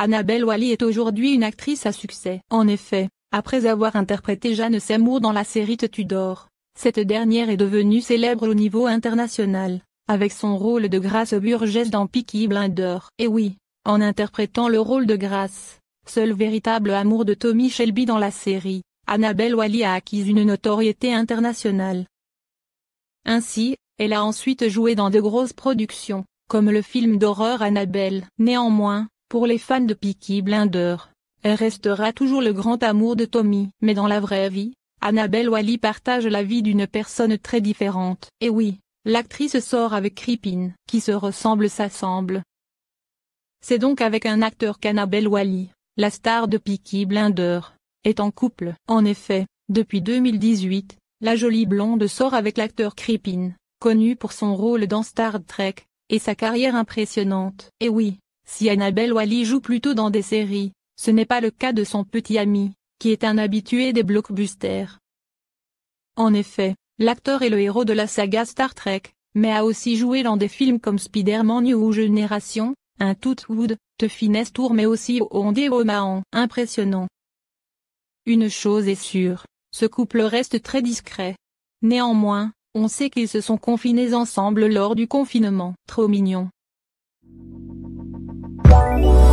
Annabelle Wally est aujourd'hui une actrice à succès. En effet, après avoir interprété Jeanne Seymour dans la série Tudor, cette dernière est devenue célèbre au niveau international, avec son rôle de Grace Burgess dans Peaky Blinder. Et oui, en interprétant le rôle de Grace, seul véritable amour de Tommy Shelby dans la série, Annabelle Wally a acquis une notoriété internationale. Ainsi, elle a ensuite joué dans de grosses productions, comme le film d'horreur Annabelle. Néanmoins, pour les fans de Peaky Blinder, elle restera toujours le grand amour de Tommy. Mais dans la vraie vie, Annabelle Wally partage la vie d'une personne très différente. Et oui, l'actrice sort avec Crippin, qui se ressemble s'assemble. C'est donc avec un acteur qu'Annabelle Wally, la star de Peaky Blinder, est en couple. En effet, depuis 2018, la jolie blonde sort avec l'acteur Crippin, connu pour son rôle dans Star Trek, et sa carrière impressionnante. Et oui, si Annabelle Wally joue plutôt dans des séries, ce n'est pas le cas de son petit ami, qui est un habitué des blockbusters. En effet, l'acteur est le héros de la saga Star Trek, mais a aussi joué dans des films comme Spider-Man New Generation, un Wood, The Finesse Tour mais aussi Oonde et Omahan. Impressionnant. Une chose est sûre, ce couple reste très discret. Néanmoins, on sait qu'ils se sont confinés ensemble lors du confinement. Trop mignon. Bye.